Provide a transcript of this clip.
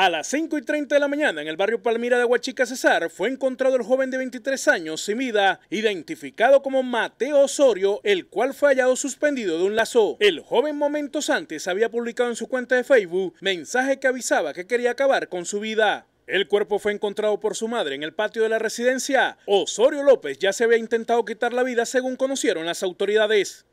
A las 5 y 30 de la mañana, en el barrio Palmira de Huachica Cesar, fue encontrado el joven de 23 años sin vida, identificado como Mateo Osorio, el cual fue hallado suspendido de un lazo. El joven momentos antes había publicado en su cuenta de Facebook mensaje que avisaba que quería acabar con su vida. El cuerpo fue encontrado por su madre en el patio de la residencia. Osorio López ya se había intentado quitar la vida según conocieron las autoridades.